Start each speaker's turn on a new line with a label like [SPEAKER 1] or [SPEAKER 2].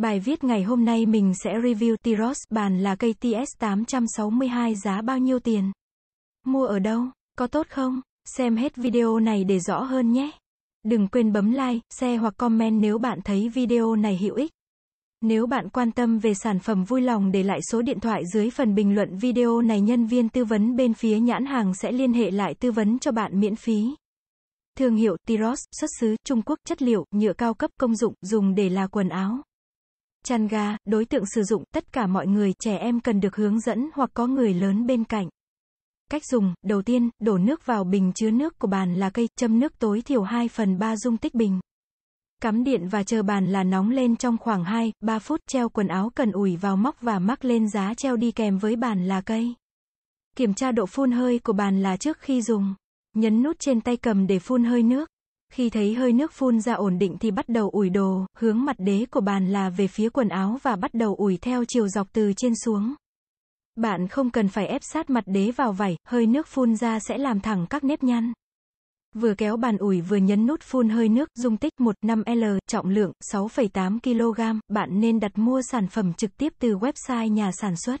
[SPEAKER 1] Bài viết ngày hôm nay mình sẽ review Tiros, bàn là cây TS862 giá bao nhiêu tiền? Mua ở đâu? Có tốt không? Xem hết video này để rõ hơn nhé. Đừng quên bấm like, share hoặc comment nếu bạn thấy video này hữu ích. Nếu bạn quan tâm về sản phẩm vui lòng để lại số điện thoại dưới phần bình luận video này nhân viên tư vấn bên phía nhãn hàng sẽ liên hệ lại tư vấn cho bạn miễn phí. Thương hiệu Tiros, xuất xứ Trung Quốc, chất liệu, nhựa cao cấp công dụng, dùng để là quần áo chăn ga, đối tượng sử dụng, tất cả mọi người, trẻ em cần được hướng dẫn hoặc có người lớn bên cạnh. Cách dùng, đầu tiên, đổ nước vào bình chứa nước của bàn là cây, châm nước tối thiểu 2 phần 3 dung tích bình. Cắm điện và chờ bàn là nóng lên trong khoảng 2, 3 phút, treo quần áo cần ủi vào móc và mắc lên giá treo đi kèm với bàn là cây. Kiểm tra độ phun hơi của bàn là trước khi dùng. Nhấn nút trên tay cầm để phun hơi nước. Khi thấy hơi nước phun ra ổn định thì bắt đầu ủi đồ, hướng mặt đế của bàn là về phía quần áo và bắt đầu ủi theo chiều dọc từ trên xuống. Bạn không cần phải ép sát mặt đế vào vảy, hơi nước phun ra sẽ làm thẳng các nếp nhăn. Vừa kéo bàn ủi vừa nhấn nút phun hơi nước, dung tích 15L, trọng lượng 6,8 kg, bạn nên đặt mua sản phẩm trực tiếp từ website nhà sản xuất.